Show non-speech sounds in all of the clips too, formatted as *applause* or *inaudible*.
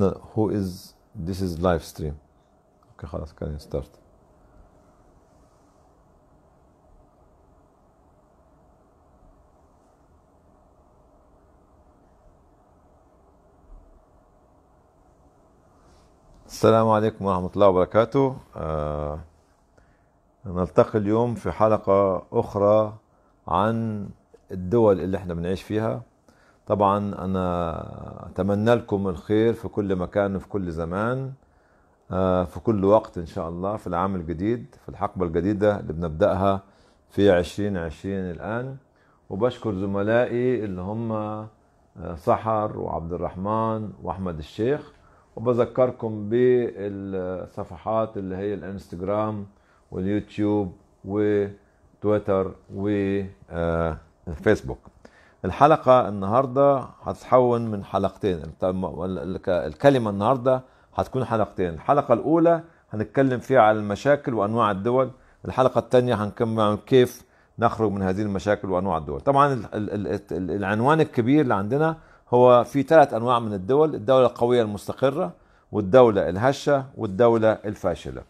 no, who is this is live stream اوكي خلاص كان ستارت السلام عليكم ورحمة الله وبركاته آه نلتقي اليوم في حلقة أخرى عن الدول اللي احنا بنعيش فيها طبعا أنا أتمنى لكم الخير في كل مكان وفي كل زمان آه، في كل وقت إن شاء الله في العام الجديد في الحقبة الجديدة اللي بنبدأها في 2020 الآن وبشكر زملائي اللي هم آه، سحر وعبد الرحمن وأحمد الشيخ وبذكركم بالصفحات اللي هي الانستجرام واليوتيوب وتويتر وفيسبوك آه، الحلقة النهاردة هتتحول من حلقتين الكلمة النهاردة هتكون حلقتين الحلقة الأولى هنتكلم فيها على المشاكل وأنواع الدول الحلقة الثانية هنكمل كيف نخرج من هذه المشاكل وأنواع الدول طبعا العنوان الكبير اللي عندنا هو في ثلاث أنواع من الدول الدولة القوية المستقرة والدولة الهشة والدولة الفاشلة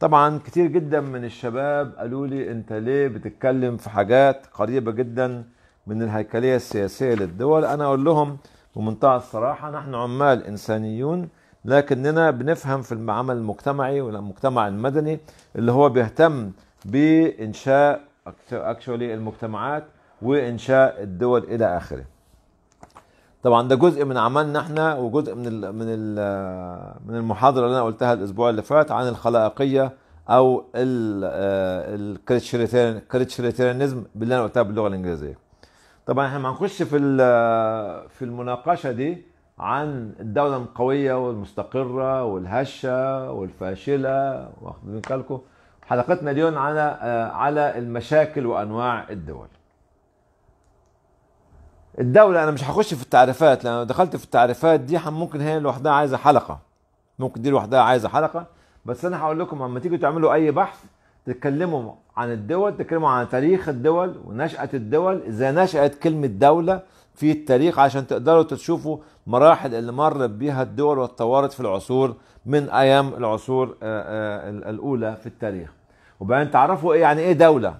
طبعا كتير جدا من الشباب قالوا لي انت ليه بتتكلم في حاجات قريبة جدا من الهيكلية السياسية للدول أنا أقول لهم بمنتهى الصراحة نحن عمال إنسانيون لكننا بنفهم في العمل المجتمعي والمجتمع المدني اللي هو بيهتم بإنشاء اكشولي المجتمعات وإنشاء الدول إلى آخره طبعا ده جزء من عملنا احنا وجزء من الـ من الـ من المحاضره اللي انا قلتها الاسبوع اللي فات عن الخلائقيه او آه، الكريتشريتيرنزم اللي انا قلتها باللغه الانجليزيه طبعا احنا هنخش في في المناقشه دي عن الدوله القويه والمستقره والهشه والفاشله واخدين بالكم حلقتنا اليوم على على المشاكل وانواع الدول الدولة أنا مش هخش في التعريفات لأن لو دخلت في التعريفات دي ممكن هي لوحدها عايزة حلقة ممكن دي لوحدها عايزة حلقة بس أنا هقول لكم لما تيجوا تعملوا أي بحث تتكلموا عن الدول تتكلموا عن تاريخ الدول ونشأة الدول إذا نشأت كلمة دولة في التاريخ عشان تقدروا تشوفوا مراحل اللي مرت بيها الدول واتطورت في العصور من أيام العصور آه، آه، الأولى في التاريخ وبعدين تعرفوا إيه يعني إيه دولة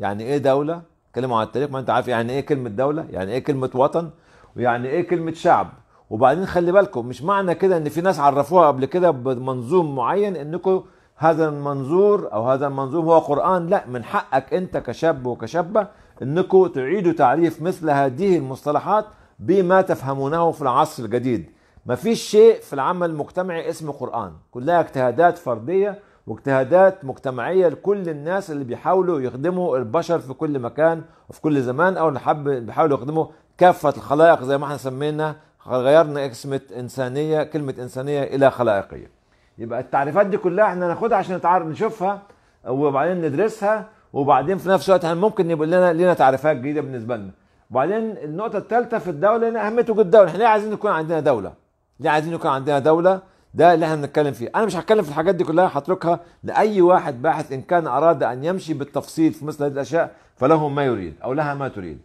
يعني إيه دولة تكلموا عن التاريخ ما أنت عارف يعني إيه كلمة دولة يعني إيه كلمة وطن ويعني إيه كلمة شعب وبعدين خلي بالكم مش معنى كده ان في ناس عرفوها قبل كده بمنظوم معين انكم هذا المنظور او هذا المنظور هو قران لا من حقك انت كشاب وكشابه انكم تعيدوا تعريف مثل هذه المصطلحات بما تفهمونه في العصر الجديد ما فيش شيء في العمل المجتمعي اسمه قرآن كلها اجتهادات فردية واجتهادات مجتمعية لكل الناس اللي بيحاولوا يخدموا البشر في كل مكان وفي كل زمان أو اللي بيحاولوا يخدموا كافة الخلائق زي ما احنا سمينا غيرنا اسمه إنسانية كلمة إنسانية إلى خلائقية يبقى التعريفات دي كلها احنا هناخدها عشان نتعرف نشوفها وبعدين ندرسها وبعدين في نفس الوقت ممكن يبقى لنا لنا تعريفات جديده بالنسبه لنا وبعدين النقطه الثالثه في الدوله ان اهميته الدوله احنا ليه عايزين يكون عندنا دوله ليه عايزين يكون عندنا دوله ده اللي احنا بنتكلم فيه انا مش هتكلم في الحاجات دي كلها هتركها لاي واحد باحث ان كان اراد ان يمشي بالتفصيل في مثل هذه الاشياء فله ما يريد او لها ما تريد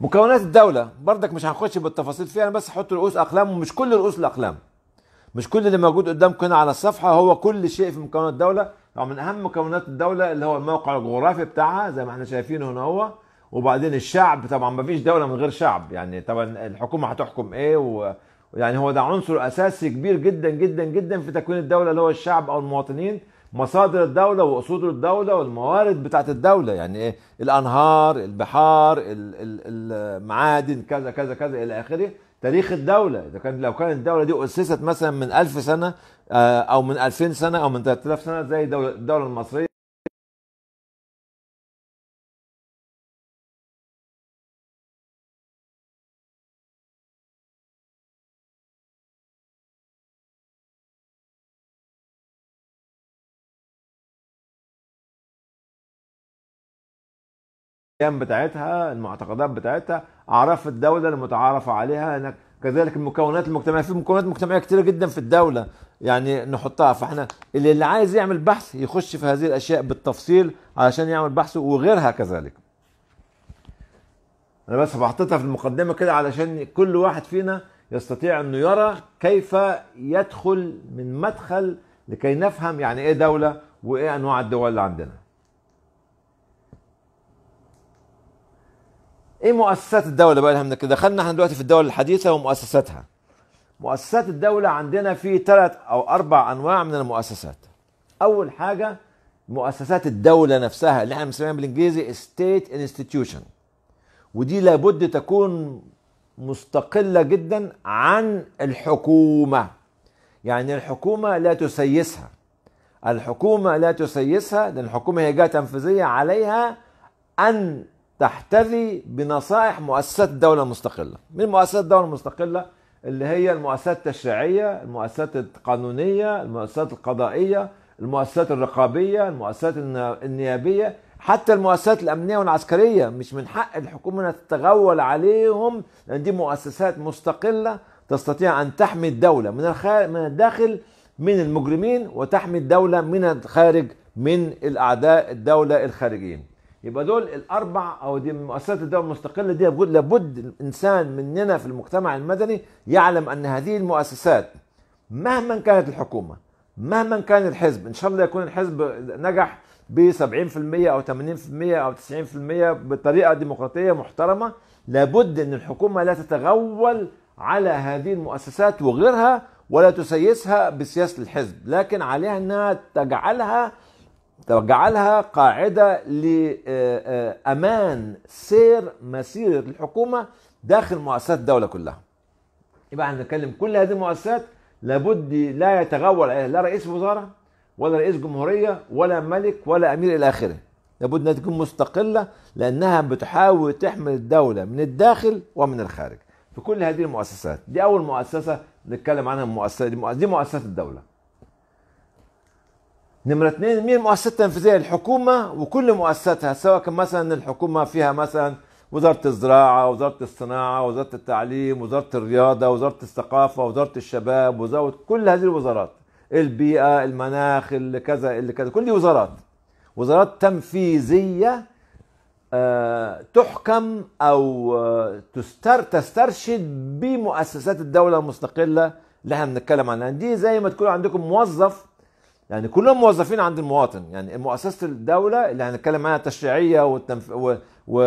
مكونات الدوله برضك مش هنخش بالتفاصيل فيها انا بس هحط رؤوس اقلام ومش كل رؤوس الاقلام مش كل اللي موجود قدامكم هنا على الصفحه هو كل شيء في مكونات الدوله طبعا من اهم مكونات الدوله اللي هو الموقع الجغرافي بتاعها زي ما احنا شايفينه هنا هو وبعدين الشعب طبعا ما فيش دوله من غير شعب يعني طبعا الحكومه هتحكم ايه ويعني هو ده عنصر اساسي كبير جدا جدا جدا في تكوين الدوله اللي هو الشعب او المواطنين مصادر الدوله واصول الدوله والموارد بتاعت الدوله يعني ايه الانهار البحار المعادن كذا كذا كذا الى اخره تاريخ الدولة إذا كانت لو كانت الدولة دي أسست مثلا من 1000 آه، سنة أو من 2000 سنة أو من 3000 سنة زي الدولة المصرية القيم بتاعتها المعتقدات بتاعتها أعراف الدولة المتعارف عليها هناك كذلك المكونات المجتمعية في مكونات مجتمعية كتيرة جدا في الدولة يعني نحطها فاحنا اللي, اللي عايز يعمل بحث يخش في هذه الأشياء بالتفصيل علشان يعمل بحثه وغيرها كذلك أنا بس حطيتها في المقدمة كده علشان كل واحد فينا يستطيع أنه يرى كيف يدخل من مدخل لكي نفهم يعني إيه دولة وإيه أنواع الدول اللي عندنا ايه مؤسسات الدوله بقى احنا دخلنا احنا دلوقتي في الدوله الحديثه ومؤسساتها مؤسسات الدوله عندنا في ثلاث او اربع انواع من المؤسسات اول حاجه مؤسسات الدوله نفسها اللي احنا بنسميها بالانجليزي ستيت انستتيوشن ودي لابد تكون مستقله جدا عن الحكومه يعني الحكومه لا تسيسها الحكومه لا تسيسها لان الحكومه هي جهه تنفيذيه عليها ان تحتذي بنصائح مؤسسات الدولة المستقلة من مؤسسات الدولة المستقلة اللي هي المؤسسات التشريعية المؤسسات القانونية المؤسسات القضائية المؤسسات الرقابية المؤسسات النيابية حتى المؤسسات الأمنية والعسكرية مش من حق الحكومة أنها تتغول عليهم لأن دي مؤسسات مستقلة تستطيع أن تحمي الدولة من الخارج من الداخل من المجرمين وتحمي الدولة من الخارج من الأعداء الدولة الخارجيين يبقى دول الاربع او دي مؤسسات الدوله المستقله دي لابد الانسان مننا في المجتمع المدني يعلم ان هذه المؤسسات مهما كانت الحكومه مهما كان الحزب ان شاء الله يكون الحزب نجح ب 70% او 80% او 90% بطريقه ديمقراطيه محترمه لابد ان الحكومه لا تتغول على هذه المؤسسات وغيرها ولا تسيسها بسياسه الحزب لكن عليها انها تجعلها وجعلها قاعدة لأمان سير مسيرة الحكومة داخل مؤسسات الدولة كلها يبقى احنا بنتكلم كل هذه المؤسسات لابد لا يتغول عليها لا رئيس وزارة ولا رئيس جمهورية ولا ملك ولا أمير إلى آخره لابد أنها تكون مستقلة لأنها بتحاول تحمل الدولة من الداخل ومن الخارج في كل هذه المؤسسات دي أول مؤسسة نتكلم عنها المؤسسة دي مؤسسة الدولة نمرة اثنين مين المؤسسات التنفيذية الحكومة وكل مؤسساتها سواء كان مثلا الحكومة فيها مثلا وزارة الزراعة وزارة الصناعة وزارة التعليم وزارة الرياضة وزارة الثقافة وزارة الشباب وزارة كل هذه الوزارات البيئة المناخ اللي كذا اللي كذا كل دي وزارات وزارات تنفيذية آه، تحكم أو آه، تستر تسترشد بمؤسسات الدولة المستقلة اللي احنا بنتكلم عنها دي زي ما تكون عندكم موظف يعني كلهم موظفين عند المواطن يعني مؤسسه الدوله اللي هنتكلم عنها التشريعيه والتنف... و... و...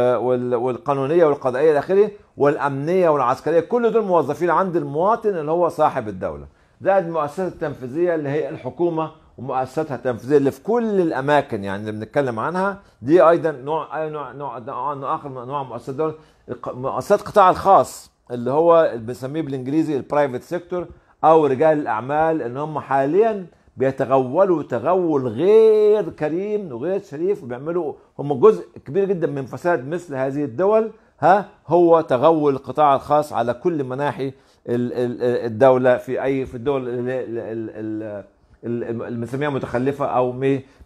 والقانونيه والقضائيه الى اخره والامنيه والعسكريه كل دول موظفين عند المواطن اللي هو صاحب الدوله زائد المؤسسه التنفيذيه اللي هي الحكومه ومؤسساتها التنفيذيه اللي في كل الاماكن يعني اللي بنتكلم عنها دي ايضا نوع اي نوع نوع, نوع اخر من انواع مؤسسات الدوله مؤسسات القطاع الخاص اللي هو بنسميه بالانجليزي البرايفت سيكتور او رجال الاعمال ان هم حاليا بيتغولوا تغول غير كريم وغير شريف وبيعملوا هم جزء كبير جدا من فساد مثل هذه الدول ها هو تغول القطاع الخاص على كل مناحي الدولة في أي في الدول اللي بنسميها متخلفة أو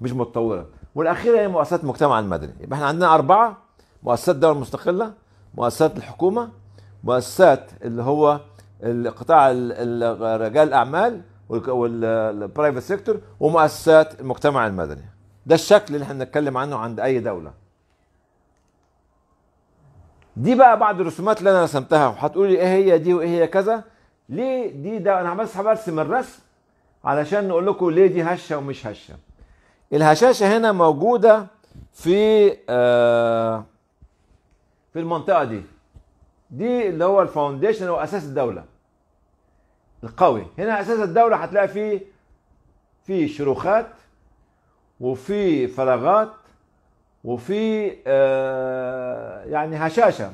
مش متطورة والأخيرة هي مؤسسات المجتمع المدني يبقى احنا عندنا أربعة مؤسسات دولة مستقلة مؤسسات الحكومة مؤسسات اللي هو القطاع رجال الأعمال والبرايفت سيكتور ومؤسسات المجتمع المدني ده الشكل اللي احنا بنتكلم عنه عند اي دوله دي بقى بعض الرسومات اللي انا رسمتها وهتقولي ايه هي دي وايه هي كذا ليه دي ده انا بس برسم الرسم علشان نقول لكم ليه دي هشه ومش هشه الهشاشه هنا موجوده في آه في المنطقه دي دي اللي هو الفاونديشن او اساس الدوله القوي هنا اساس الدوله هتلاقي فيه في شروخات وفي فراغات وفي آه يعني هشاشه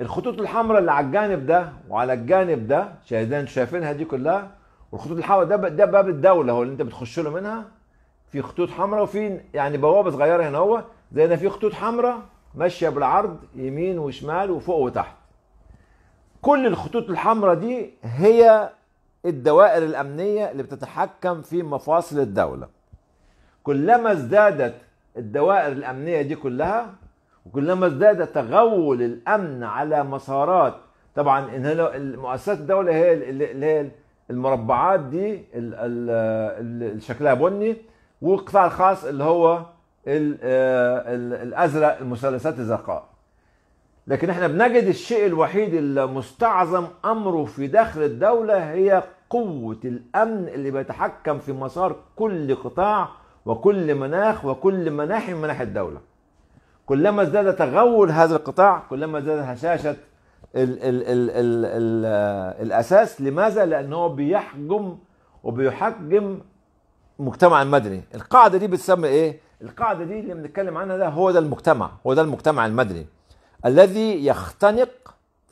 الخطوط الحمراء اللي على الجانب ده وعلى الجانب ده شاهدين شايفينها دي كلها والخطوط الحمراء ده ده باب الدوله هو اللي انت بتخش له منها في خطوط حمراء وفي يعني بوابه صغيره هنا هو زي ما في خطوط حمراء ماشيه بالعرض يمين وشمال وفوق وتحت كل الخطوط الحمراء دي هي الدوائر الامنيه اللي بتتحكم في مفاصل الدوله كلما ازدادت الدوائر الامنيه دي كلها وكلما ازداد تغول الامن على مسارات طبعا ان المؤسسات الدوله هي اللي هي المربعات دي اللي شكلها بني والقطاع الخاص اللي هو آه، الازرق المثلثات الزرقاء لكن احنا بنجد الشيء الوحيد المستعظم امره في داخل الدوله هي قوه الامن اللي بيتحكم في مسار كل قطاع وكل مناخ وكل مناحي من مناحي الدوله كلما ازداد تغول هذا القطاع كلما ازداد هشاشه ال ال ال ال الـ الاساس لماذا لانه بيحجم وبيحجم المجتمع المدني القاعده دي بتسمى ايه القاعده دي اللي بنتكلم عنها ده هو ده المجتمع هو ده المجتمع المدني الذي يختنق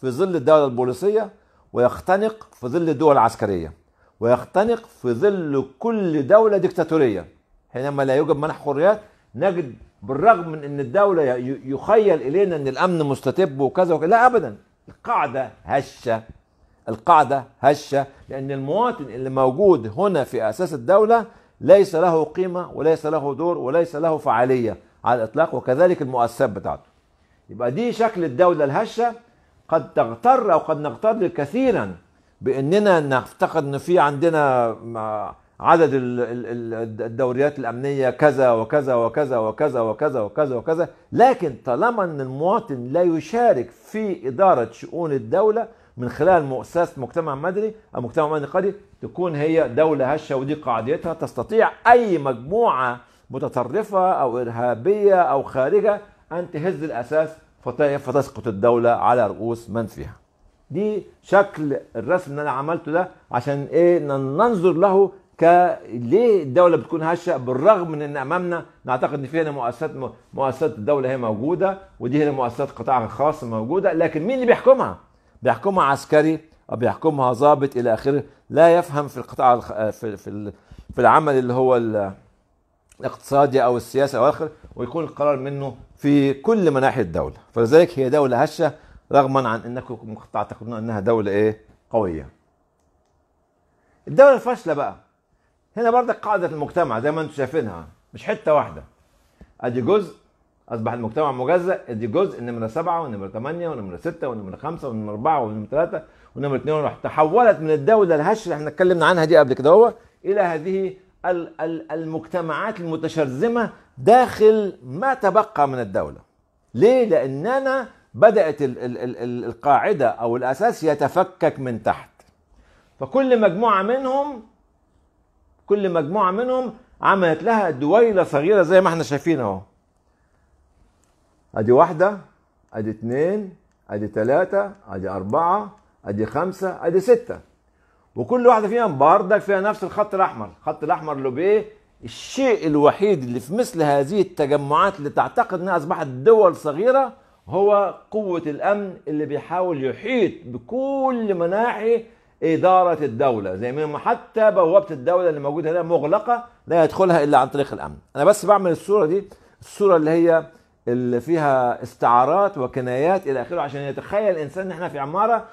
في ظل الدولة البوليسية ويختنق في ظل الدول العسكرية ويختنق في ظل كل دولة ديكتاتورية حينما لا يوجد منح حريات نجد بالرغم من ان الدولة يخيل الينا ان الامن مستتب وكذا وكذا لا ابدا القاعدة هشة القاعدة هشة لأن المواطن اللي موجود هنا في أساس الدولة ليس له قيمة وليس له دور وليس له فعالية على الإطلاق وكذلك المؤسسات بتاعته يبقى دي شكل الدولة الهشة قد تغتر أو قد نغتر كثيرا بأننا نعتقد أن في عندنا عدد الدوريات الأمنية كذا وكذا وكذا وكذا وكذا وكذا وكذا لكن طالما أن المواطن لا يشارك في إدارة شؤون الدولة من خلال مؤسسة مجتمع مدني أو مجتمع مدني قري تكون هي دولة هشة ودي قاعدتها تستطيع أي مجموعة متطرفة أو إرهابية أو خارجة أن تهز الأساس فتسقط الدولة على رؤوس من فيها دي شكل الرسم اللي أنا عملته ده عشان إيه ننظر له ك ليه الدوله بتكون هشه بالرغم من ان امامنا نعتقد ان في هنا مؤسسات مؤسسات الدوله هي موجوده ودي هنا مؤسسات قطاعها الخاص موجوده لكن مين اللي بيحكمها؟ بيحكمها عسكري او بيحكمها ضابط الى اخره لا يفهم في القطاع آه، في في في العمل اللي هو الاقتصادي او السياسي او اخره ويكون القرار منه في كل مناحي الدولة فلذلك هي دولة هشة رغما عن أنكم تعتقدون أنها دولة إيه قوية الدولة الفاشلة بقى هنا برضك قاعدة المجتمع زي ما انتم شايفينها مش حتة واحدة ادي جزء اصبح المجتمع مجزأ ادي جزء نمرة سبعة ونمرة ثمانية ونمرة ستة ونمرة خمسة ونمرة أربعة ونمرة ثلاثة ونمرة اثنين ونمرة تحولت من الدولة الهشه اللي احنا اتكلمنا عنها دي قبل كده هو إلى هذه المجتمعات المتشرذمة داخل ما تبقى من الدولة ليه؟ لأننا بدأت القاعدة أو الأساس يتفكك من تحت فكل مجموعة منهم كل مجموعة منهم عملت لها دويلة صغيرة زي ما احنا شايفين اهو ادي واحدة ادي اتنين ادي تلاتة ادي اربعة ادي خمسة ادي ستة وكل واحدة فيهم بردك فيها نفس الخط الاحمر الخط الاحمر لوبيه الشيء الوحيد اللي في مثل هذه التجمعات اللي تعتقد انها اصبحت دول صغيره هو قوه الامن اللي بيحاول يحيط بكل مناحي اداره الدوله زي ما حتى بوابه الدوله اللي موجوده هنا مغلقه لا يدخلها الا عن طريق الامن انا بس بعمل الصوره دي الصوره اللي هي اللي فيها استعارات وكنايات الى اخره عشان يتخيل الانسان ان احنا في عماره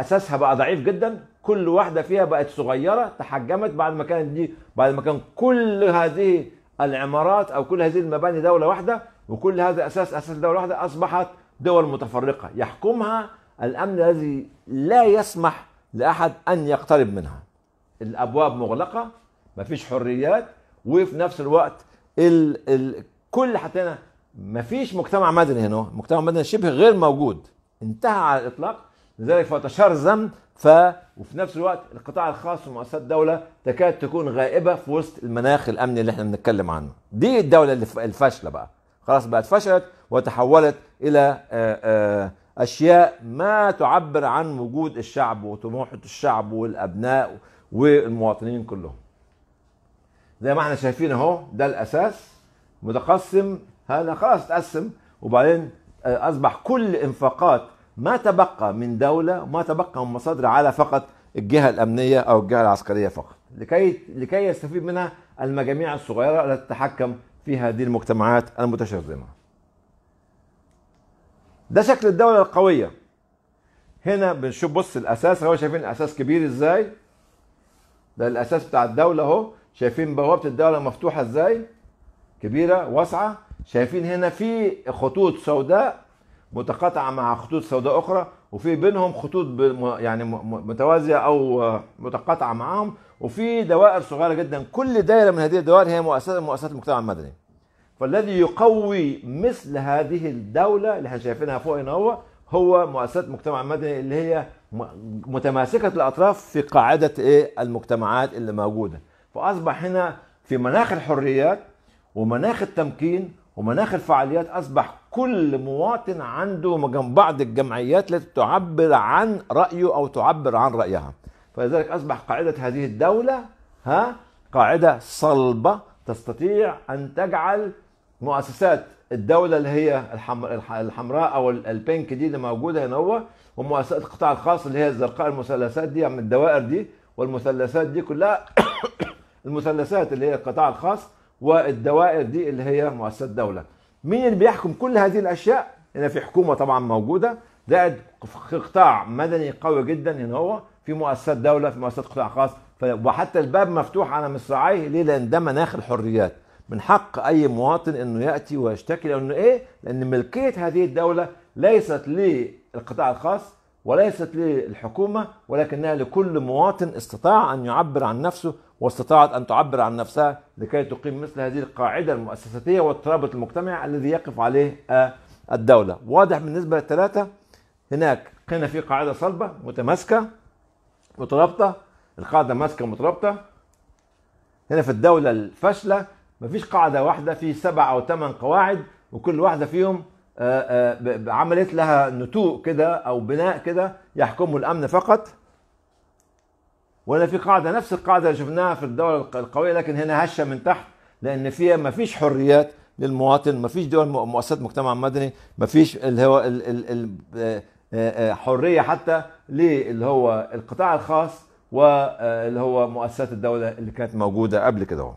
اساسها بقى ضعيف جدا كل واحده فيها بقت صغيره تحجمت بعد ما كانت دي بعد ما كان كل هذه العمارات او كل هذه المباني دوله واحده وكل هذا اساس اساس دوله واحده اصبحت دول متفرقه يحكمها الامن الذي لا يسمح لاحد ان يقترب منها الابواب مغلقه مفيش حريات وفي نفس الوقت ال ال كل حتى هنا مفيش مجتمع مدني هنا مجتمع مدني شبه غير موجود انتهى على الاطلاق لذلك فتشرذم ف وفي نفس الوقت القطاع الخاص ومؤسسات الدوله تكاد تكون غائبه في وسط المناخ الامني اللي احنا بنتكلم عنه دي الدوله اللي الفاشله بقى خلاص بقت فشلت وتحولت الى آه، آه، اشياء ما تعبر عن وجود الشعب وطموحه الشعب والابناء والمواطنين كلهم زي ما احنا شايفين اهو ده الاساس متقسم هذا خلاص اتقسم وبعدين آه، اصبح كل انفاقات ما تبقى من دولة وما تبقى من مصادر على فقط الجهة الأمنية أو الجهة العسكرية فقط لكي لكي يستفيد منها المجاميع الصغيرة التي تتحكم في هذه المجتمعات المتشرذمة ده شكل الدولة القوية هنا بنشوف بص الأساس هو شايفين الأساس كبير إزاي ده الأساس بتاع الدولة أهو شايفين بوابة الدولة مفتوحة إزاي كبيرة واسعة شايفين هنا في خطوط سوداء متقاطعه مع خطوط سوداء اخرى وفي بينهم خطوط يعني متوازيه او آه، متقاطعه معاهم وفي دوائر صغيره جدا كل دائره من هذه الدوائر هي مؤسسات مؤسسات المجتمع المدني فالذي يقوي مثل هذه الدوله اللي احنا شايفينها فوق هنا هو هو مؤسسات المجتمع المدني اللي هي متماسكه الاطراف في قاعده ايه المجتمعات اللي موجوده فاصبح هنا في مناخ الحريات ومناخ التمكين ومناخ الفعاليات أصبح كل مواطن عنده بعض الجمعيات التي تعبر عن رأيه أو تعبر عن رأيها فلذلك أصبح قاعدة هذه الدولة ها قاعدة صلبة تستطيع أن تجعل مؤسسات الدولة اللي هي الحمراء أو البينك دي اللي موجودة هنا هو ومؤسسات القطاع الخاص اللي هي الزرقاء المثلثات دي من الدوائر دي والمثلثات دي كلها *coughs* المثلثات اللي هي القطاع الخاص والدوائر دي اللي هي مؤسسات دولة مين اللي بيحكم كل هذه الأشياء هنا في حكومة طبعا موجودة زائد قطاع مدني قوي جدا هنا هو في مؤسسات دولة في مؤسسات قطاع خاص وحتى الباب مفتوح على مصراعيه ليه لأن ده مناخ الحريات من حق أي مواطن إنه يأتي ويشتكي لأنه إيه؟ لأن ملكية هذه الدولة ليست للقطاع لي الخاص وليست للحكومة ولكنها لكل مواطن استطاع أن يعبر عن نفسه واستطاعت أن تعبر عن نفسها لكي تقيم مثل هذه القاعدة المؤسساتية والترابط المجتمعي الذي يقف عليه آه، الدولة واضح بالنسبة للثلاثة هناك هنا في قاعدة صلبة متماسكة مترابطة القاعدة ماسكة مترابطة هنا في الدولة الفاشلة مفيش قاعدة واحدة في سبع أو ثمان قواعد وكل واحدة فيهم آه، آه، عملت لها نتوء كده او بناء كده يحكمه الامن فقط ولا في قاعده نفس القاعده اللي شفناها في الدوله القويه لكن هنا هشه من تحت لان فيها ما فيش حريات للمواطن ما فيش دول مؤسسات مجتمع مدني ما فيش اللي هو ال ال ال آه، حريه حتى للي هو القطاع الخاص واللي هو مؤسسات الدوله اللي كانت موجوده قبل كده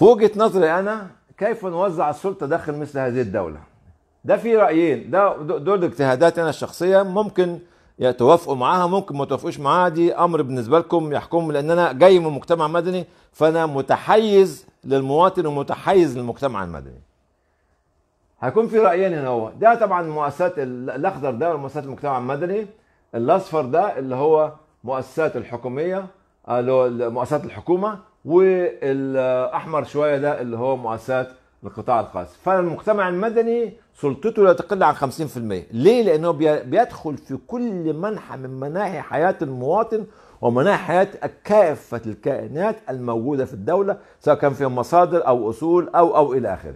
في وجهه نظري انا كيف نوزع السلطه داخل مثل هذه الدوله ده في رايين ده دول اجتهادات انا الشخصيه ممكن يتوافقوا معاها ممكن ما توافقوش معاها دي امر بالنسبه لكم يحكم لان انا جاي من مجتمع مدني فانا متحيز للمواطن ومتحيز للمجتمع المدني هيكون في رايين هنا هو ده طبعا المؤسسات الاخضر ده مؤسسات المجتمع المدني الاصفر ده اللي هو مؤسسات الحكوميه آه، اللي هو مؤسسات الحكومه والاحمر شويه ده اللي هو مؤسسات القطاع الخاص فالمجتمع المدني سلطته لا تقل عن 50% ليه لانه بيدخل في كل منحى من مناحي حياه المواطن ومناحي حياه كافه الكائنات الموجوده في الدوله سواء كان فيهم مصادر او اصول او او الى اخره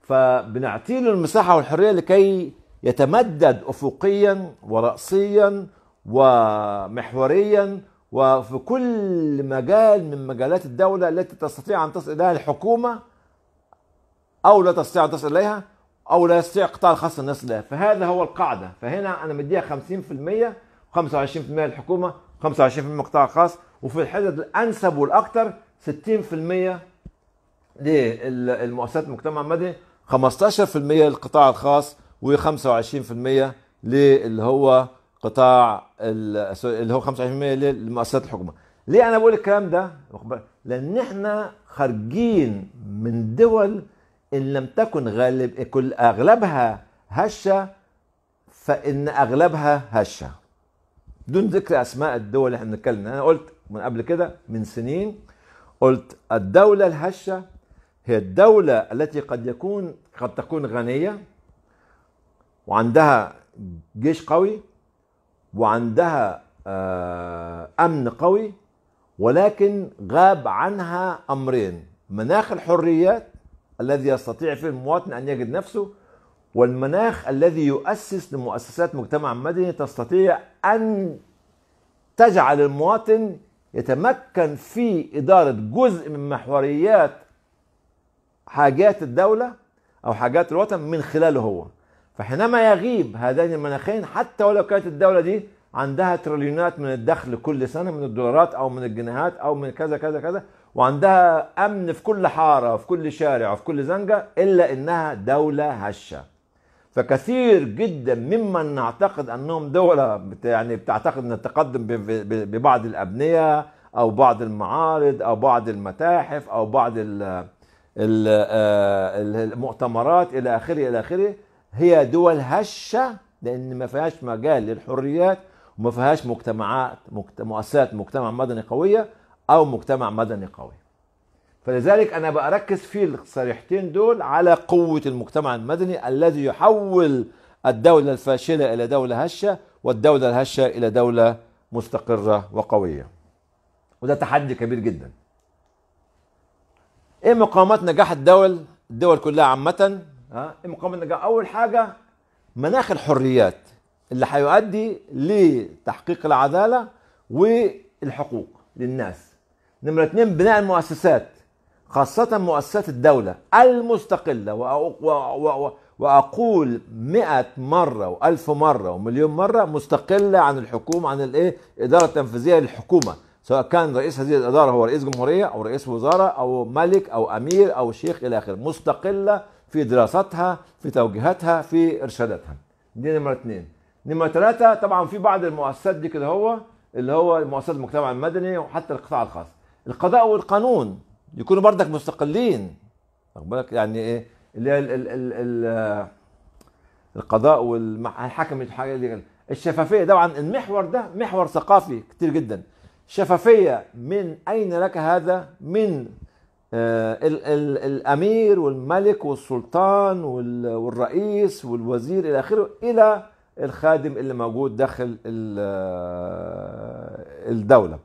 فبنعطي له المساحه والحريه لكي يتمدد افقيا وراسيا ومحوريا وفي كل مجال من مجالات الدولة التي تستطيع أن تصل إليها الحكومة أو لا تستطيع أن تصل إليها أو لا يستطيع القطاع الخاص أن يصل إليها فهذا هو القاعدة فهنا أنا مديها 50% 25% الحكومة 25% القطاع الخاص وفي الحدد الأنسب والأكثر 60% للمؤسسات المجتمع المدني 15% للقطاع الخاص و25% للي هو قطاع اللي هو 25% للمؤسسات الحكومه ليه انا بقول الكلام ده لان احنا خارجين من دول ان لم تكن غالب كل اغلبها هشه فان اغلبها هشه دون ذكر اسماء الدول اللي احنا بنتكلم انا قلت من قبل كده من سنين قلت الدوله الهشه هي الدوله التي قد يكون قد تكون غنيه وعندها جيش قوي وعندها آه، امن قوي ولكن غاب عنها امرين مناخ الحريات الذي يستطيع فيه المواطن ان يجد نفسه والمناخ الذي يؤسس لمؤسسات مجتمع مدني تستطيع ان تجعل المواطن يتمكن في اداره جزء من محوريات حاجات الدوله او حاجات الوطن من خلاله هو فحينما يغيب هذان المناخين حتى ولو كانت الدولة دي عندها تريليونات من الدخل كل سنة من الدولارات أو من الجنيهات أو من كذا كذا كذا وعندها أمن في كل حارة وفي كل شارع وفي كل زنجة إلا إنها دولة هشة فكثير جدا ممن نعتقد أنهم دولة يعني بتعتقد أن التقدم ببعض الأبنية أو بعض المعارض أو بعض المتاحف أو بعض آه، المؤتمرات إلى آخره إلى آخره هي دول هشة لأن ما فيهاش مجال للحريات وما فيهاش مجتمعات مؤسسات مجتمع مدني قوية أو مجتمع مدني قوي فلذلك أنا بركز في الصريحتين دول على قوة المجتمع المدني الذي يحول الدولة الفاشلة إلى دولة هشة والدولة الهشة إلى دولة مستقرة وقوية وده تحدي كبير جدا ايه مقاومات نجاح الدول الدول كلها عامة ها مقابل اول حاجه مناخ الحريات اللي هيؤدي لتحقيق العداله والحقوق للناس نمرة اتنين بناء المؤسسات خاصة مؤسسات الدولة المستقلة وأقول مئة مرة وألف مرة ومليون مرة مستقلة عن الحكومة عن الإيه الإدارة التنفيذية للحكومة سواء كان رئيس هذه الإدارة هو رئيس جمهورية أو رئيس وزارة أو ملك أو أمير أو شيخ إلى آخره مستقلة في دراستها في توجيهاتها في ارشاداتها دي نمره اثنين نمره ثلاثه طبعا في بعض المؤسسات دي كده هو اللي هو مؤسسات المجتمع المدني وحتى القطاع الخاص القضاء والقانون يكونوا بردك مستقلين واخد بالك يعني ايه اللي هي ال ال ال ال القضاء والحكم دي الشفافيه طبعا المحور ده محور ثقافي كتير جدا شفافيه من اين لك هذا من آه، ال ال الامير والملك والسلطان والرئيس والوزير الى اخره الى الخادم اللي موجود داخل آه، الدوله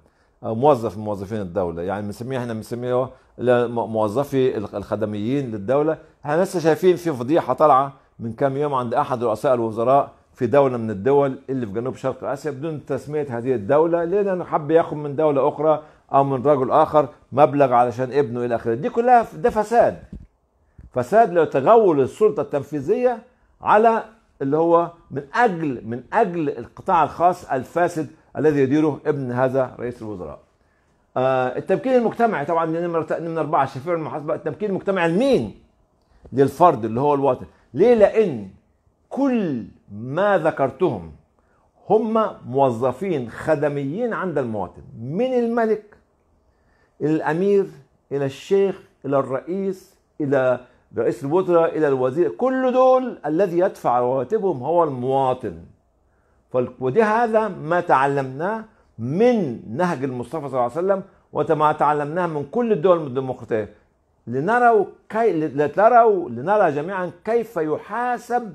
او موظف من موظفين الدوله يعني بنسميه احنا بنسميه موظفي الخدميين للدوله احنا لسه شايفين في فضيحه طالعه من كام يوم عند احد رؤساء الوزراء في دوله من الدول اللي في جنوب شرق اسيا بدون تسميه هذه الدوله لان حب ياخذ من دوله اخرى او من رجل اخر مبلغ علشان ابنه الى اخره دي كلها ده فساد فساد لو تغول السلطه التنفيذيه على اللي هو من اجل من اجل القطاع الخاص الفاسد الذي يديره ابن هذا رئيس الوزراء. آه التمكين المجتمعي طبعا نمره نمره اربعه شفيع المحاسبه التمكين المجتمعي لمين؟ للفرد اللي هو الواطن، ليه؟ لان كل ما ذكرتهم هم موظفين خدميين عند المواطن من الملك إلى الأمير إلى الشيخ إلى الرئيس إلى رئيس الوزراء إلى الوزير كل دول الذي يدفع رواتبهم هو المواطن وده هذا ما تعلمناه من نهج المصطفى صلى الله عليه وسلم وما تعلمناه من كل الدول الديمقراطية لنروا كي لتروا لنرى جميعا كيف يحاسب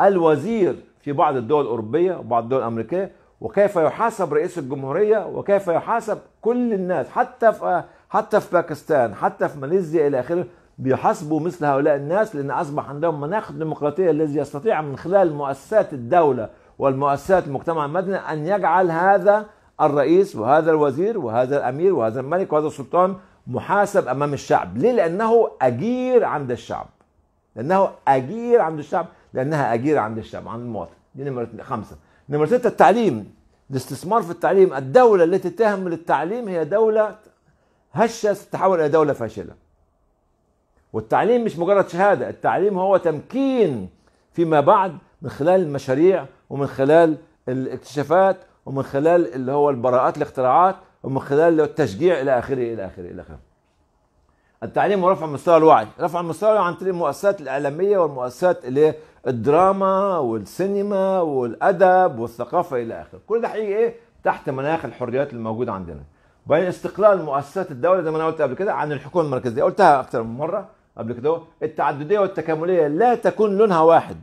الوزير في بعض الدول الأوروبية وبعض الدول الأمريكية وكيف يحاسب رئيس الجمهورية وكيف يحاسب كل الناس حتى في حتى في باكستان حتى في ماليزيا إلى آخره بيحاسبوا مثل هؤلاء الناس لأن أصبح عندهم مناخ ديمقراطية الذي يستطيع من خلال مؤسسات الدولة والمؤسسات المجتمع المدني أن يجعل هذا الرئيس وهذا الوزير وهذا الأمير وهذا الملك وهذا السلطان محاسب أمام الشعب ليه؟ لأنه أجير عند الشعب لأنه أجير عند الشعب لأنها أجير عند الشعب عند المواطن دي نمرة خمسة نمرة ستة التعليم الاستثمار في التعليم الدولة التي تهمل التعليم هي دولة هشة ستتحول إلى دولة فاشلة والتعليم مش مجرد شهادة التعليم هو تمكين فيما بعد من خلال المشاريع ومن خلال الاكتشافات ومن خلال اللي هو البراءات الاختراعات ومن خلال التشجيع الى اخره الى اخره الى اخره. التعليم ورفع مستوى الوعي، رفع مستوى الوعي عن طريق المؤسسات الاعلاميه والمؤسسات اللي الدراما والسينما والادب والثقافه الى اخره كل ده حقيقي ايه تحت مناخ الحريات الموجوده عندنا وبعدين استقلال مؤسسات الدوله زي ما انا قلت قبل كده عن الحكومه المركزيه قلتها اكثر من مره قبل كده التعدديه والتكامليه لا تكون لونها واحد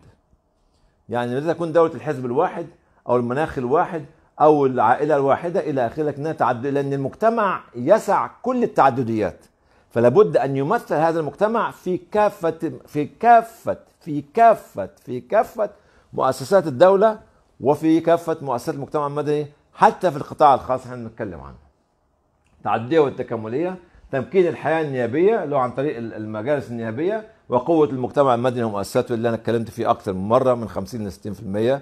يعني لا تكون دوله الحزب الواحد او المناخ الواحد او العائله الواحده الى اخره لكنها تعد لان المجتمع يسع كل التعدديات فلابد ان يمثل هذا المجتمع في كافه في كافه في كافة في كافة مؤسسات الدولة وفي كافة مؤسسات المجتمع المدني حتى في القطاع الخاص احنا بنتكلم عنه. التعددية والتكاملية تمكين الحياة النيابية اللي هو عن طريق المجالس النيابية وقوة المجتمع المدني ومؤسساته اللي أنا اتكلمت فيه أكثر من مرة من 50 ل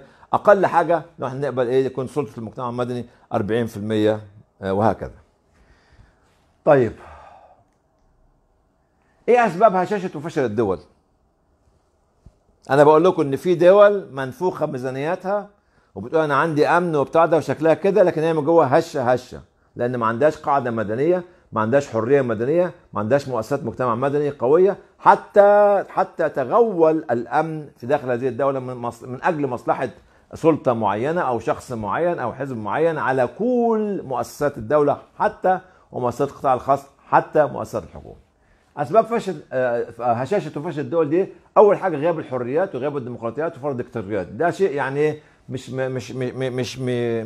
60% أقل حاجة لو احنا نقبل إيه يكون سلطة المجتمع المدني 40% آه، وهكذا. طيب إيه أسباب هشاشة وفشل الدول؟ انا بقول لكم ان في دول منفوخه ميزانياتها وبتقول انا عندي امن وبتاع ده وشكلها كده لكن هي من جوه هشه هشه لان ما عندهاش قاعده مدنيه ما عندهاش حريه مدنيه ما عندهاش مؤسسات مجتمع مدني قويه حتى حتى تغول الامن في داخل هذه الدوله من, مص... من اجل مصلحه سلطه معينه او شخص معين او حزب معين على كل مؤسسات الدوله حتى ومؤسسات القطاع الخاص حتى مؤسسات الحكومه اسباب فشل آه، هشاشه وفشل الدول دي اول حاجه غياب الحريات وغياب الديمقراطيات وفرض الدكتاتوريات ده شيء يعني مش مش مش مش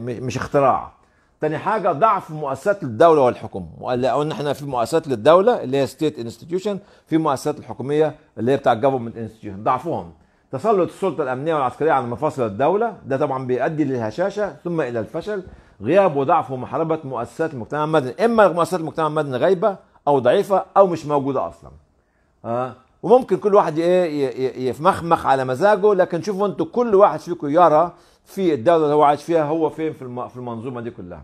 مش اختراع تاني حاجه ضعف مؤسسات الدوله والحكومه قلنا احنا في مؤسسات للدوله اللي هي ستيت انستتيوشن في مؤسسات الحكوميه اللي هي بتاع جفرمنت انستتيوشن ضعفهم تسلط السلطه الامنيه والعسكريه على مفاصل الدوله ده طبعا بيؤدي للهشاشه ثم الى الفشل غياب وضعف ومحاربه مؤسسات المجتمع المدني اما مؤسسات المجتمع المدني غايبه او ضعيفه او مش موجوده اصلا ها آه؟ وممكن كل واحد ايه يفمخمخ على مزاجه لكن شوفوا انتوا كل واحد فيكم يرى في الدوله اللي هو عايش فيها هو فين في المنظومه دي كلها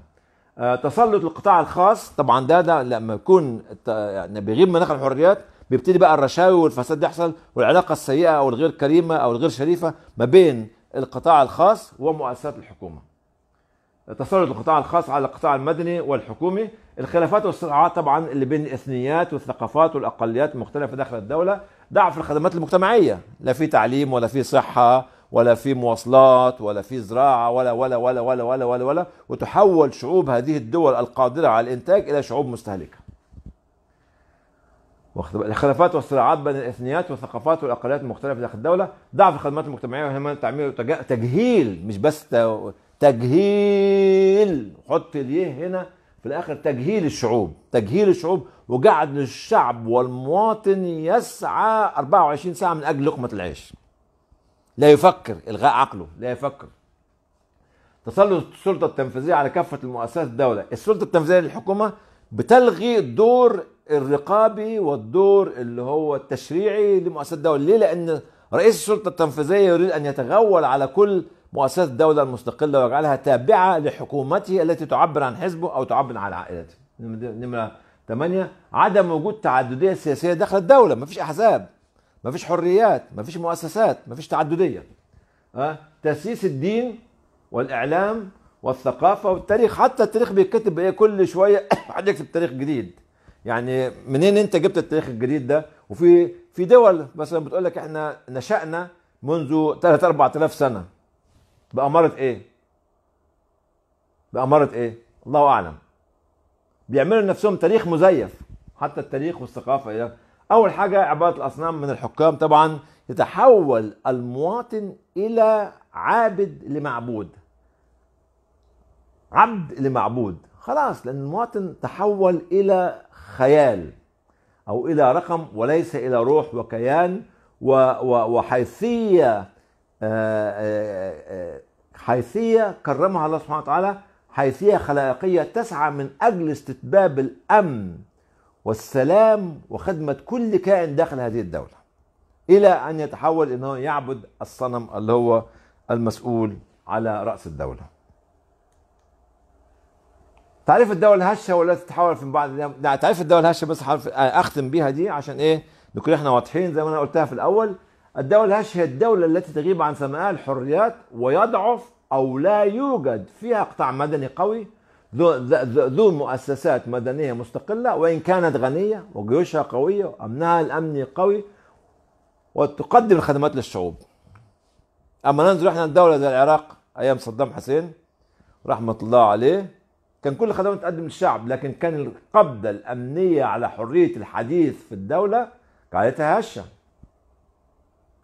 آه، تسلط القطاع الخاص طبعا ده ده لما يكون يعني بيغيب مناخ الحريات بيبتدي بقى الرشاوي والفساد يحصل والعلاقه السيئه او الغير كريمه او الغير شريفه ما بين القطاع الخاص ومؤسسات الحكومه. تسلط القطاع الخاص على القطاع المدني والحكومي الخلافات والصراعات طبعا اللي بين الاثنيات والثقافات والاقليات المختلفه داخل الدوله ضعف الخدمات المجتمعيه لا في تعليم ولا في صحه ولا في مواصلات ولا في زراعه ولا ولا ولا ولا ولا ولا, ولا وتحول شعوب هذه الدول القادره على الانتاج الى شعوب مستهلكه الخلافات والصراعات بين الاثنيات والثقافات والاقليات المختلفه داخل الدوله ضعف الخدمات المجتمعيه وهمها التعمير تجهيل مش بس تجهيل حط اليه هنا في الاخر تجهيل الشعوب تجهيل الشعوب وجعل الشعب والمواطن يسعى 24 ساعه من اجل لقمه العيش لا يفكر الغاء عقله لا يفكر تسلط السلطه التنفيذيه على كافه المؤسسات الدوله السلطه التنفيذيه للحكومه بتلغي الدور الرقابي والدور اللي هو التشريعي لمؤسسات الدوله ليه لان رئيس السلطه التنفيذيه يريد ان يتغول على كل مؤسسة الدولة المستقلة ويجعلها تابعة لحكومته التي تعبر عن حزبه أو تعبر عن عائلته نمرة 8 عدم وجود تعددية سياسية داخل الدولة مفيش أحزاب مفيش حريات مفيش مؤسسات مفيش تعددية أه؟ تأسيس الدين والإعلام والثقافة والتاريخ حتى التاريخ بيتكتب بإيه كل شوية *coughs* حد يكتب تاريخ جديد يعني منين أنت جبت التاريخ الجديد ده وفي في دول مثلا بتقول لك احنا نشأنا منذ 3 4000 سنة بأمارة ايه بأمارة ايه الله اعلم بيعملوا لنفسهم تاريخ مزيف حتى التاريخ والثقافة إيه؟ اول حاجة عبادة الاصنام من الحكام طبعا يتحول المواطن الى عابد لمعبود عبد لمعبود خلاص لان المواطن تحول الى خيال او الى رقم وليس الى روح وكيان وحيثيه آه، آه، آه، حيثية كرمها الله سبحانه وتعالى حيثية خلائقية تسعى من أجل استتباب الأمن والسلام وخدمة كل كائن داخل هذه الدولة إلى أن يتحول أنه يعبد الصنم اللي هو المسؤول على رأس الدولة تعريف الدولة الهشة ولا تتحول في بعض تعريف الدولة الهشة بس أختم بيها دي عشان إيه نكون إحنا واضحين زي ما أنا قلتها في الأول الدولة هي الدولة التي تغيب عن سماها الحريات ويضعف أو لا يوجد فيها قطاع مدني قوي ذو, ذو مؤسسات مدنية مستقلة وإن كانت غنية وجيوشها قوية وأمنها الأمني قوي وتقدم الخدمات للشعوب أما ننظر إحنا الدولة زي العراق أيام صدام حسين رحمة الله عليه كان كل الخدمات تقدم للشعب لكن كان القبضة الأمنية على حرية الحديث في الدولة كانت هشة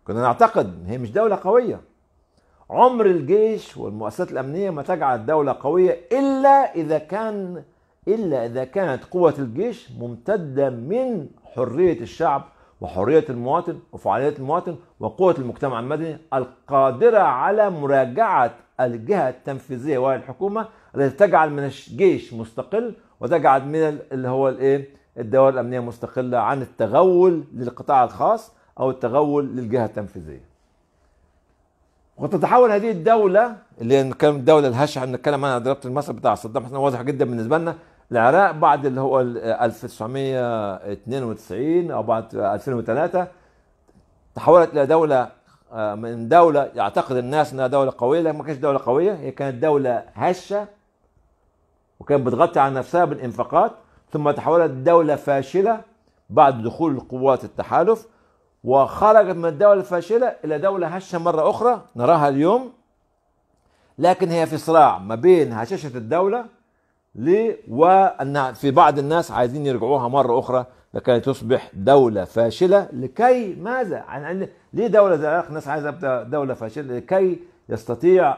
كنا نعتقد هي مش دولة قوية عمر الجيش والمؤسسات الأمنية ما تجعل دولة قوية إلا إذا كان إلا إذا كانت قوة الجيش ممتدة من حرية الشعب وحرية المواطن وفعالية المواطن وقوة المجتمع المدني القادرة على مراجعة الجهة التنفيذية وهي الحكومة التي تجعل من الجيش مستقل وتجعل من اللي هو الايه الدول الأمنية مستقلة عن التغول للقطاع الخاص أو التغول للجهة التنفيذية وتتحول هذه الدولة اللي نتكلم الدولة الهشة بنتكلم عنها ضربة المثل بتاع صدام حسين واضح جدا بالنسبة لنا العراق بعد اللي هو 1992 أو بعد 2003 تحولت إلى دولة آه، من دولة يعتقد الناس انها دولة قوية لكن ما كانتش دولة قوية هي كانت دولة هشة وكانت بتغطي على نفسها بالانفاقات ثم تحولت دولة فاشلة بعد دخول قوات التحالف وخرجت من الدولة الفاشلة إلى دولة هشة مرة أخرى نراها اليوم لكن هي في صراع ما بين هشاشة الدولة ليه وأن في بعض الناس عايزين يرجعوها مرة أخرى لكي تصبح دولة فاشلة لكي ماذا؟ عن ليه دولة زي العراق الناس عايزة دولة فاشلة لكي يستطيع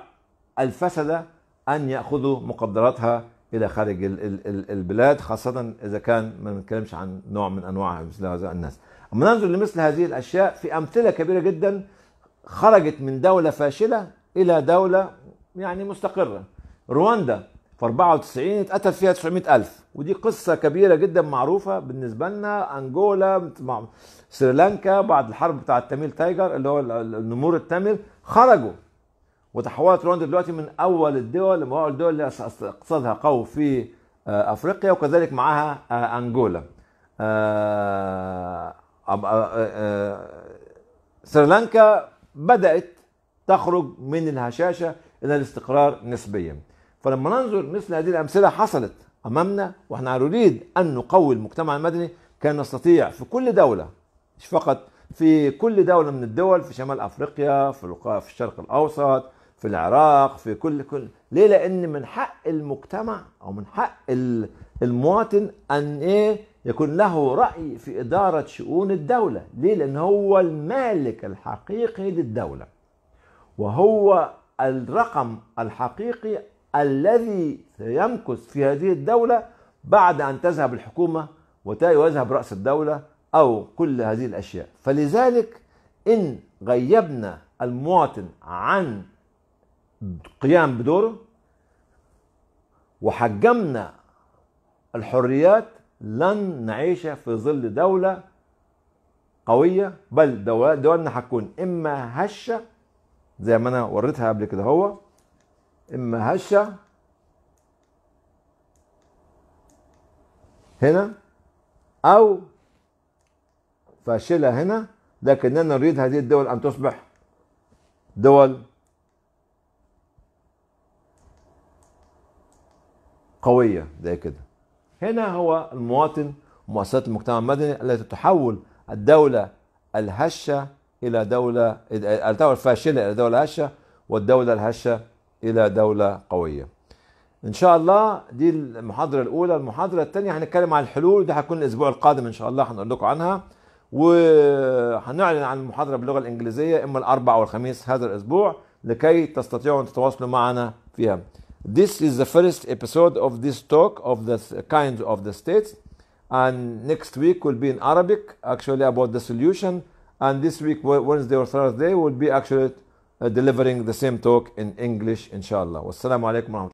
الفسدة أن يأخذوا مقدراتها إلى خارج البلاد خاصة إذا كان ما بنتكلمش عن نوع من أنواع مثل هذا الناس. اما ننظر لمثل هذه الاشياء في امثله كبيره جدا خرجت من دوله فاشله الى دوله يعني مستقره رواندا في 94 اتقتل فيها 900000 ودي قصه كبيره جدا معروفه بالنسبه لنا انجولا مع سريلانكا بعد الحرب بتاع التاميل تايجر اللي هو النمور التامل خرجوا وتحولت رواندا دلوقتي من اول الدول من اول الدول اللي اقتصادها قوي في آه، افريقيا وكذلك معاها آه، انجولا آه، سريلانكا بدأت تخرج من الهشاشة إلى الاستقرار نسبيا فلما ننظر مثل هذه الأمثلة حصلت أمامنا وإحنا نريد أن نقوي المجتمع المدني كان نستطيع في كل دولة مش فقط في كل دولة من الدول في شمال أفريقيا في الشرق الأوسط في العراق في كل كل ليه لأن من حق المجتمع أو من حق المواطن أن إيه يكون له رأي في إدارة شؤون الدولة ليه؟ لأن هو المالك الحقيقي للدولة وهو الرقم الحقيقي الذي سيمكث في هذه الدولة بعد أن تذهب الحكومة ويذهب رأس الدولة أو كل هذه الأشياء فلذلك إن غيبنا المواطن عن قيام بدوره وحجمنا الحريات لن نعيش في ظل دولة قوية بل دولنا هتكون إما هشة زي ما أنا وريتها قبل كده هو إما هشة هنا أو فاشلة هنا لكننا نريد هذه الدول أن تصبح دول قوية زي كده هنا هو المواطن ومؤسسات المجتمع المدني التي تحول الدولة الهشة إلى دولة الدولة الفاشلة إلى دولة هشة والدولة الهشة إلى دولة قوية إن شاء الله دي المحاضرة الأولى المحاضرة الثانية هنتكلم عن الحلول دي هتكون الأسبوع القادم إن شاء الله هنقول لكم عنها وهنعلن عن المحاضرة باللغة الإنجليزية إما الأربعاء والخميس هذا الأسبوع لكي تستطيعوا أن تتواصلوا معنا فيها This is the first episode of this talk of the kinds of the states. And next week will be in Arabic, actually about the solution. And this week, Wednesday or Thursday, will be actually uh, delivering the same talk in English, inshallah. Wassalamu alaikum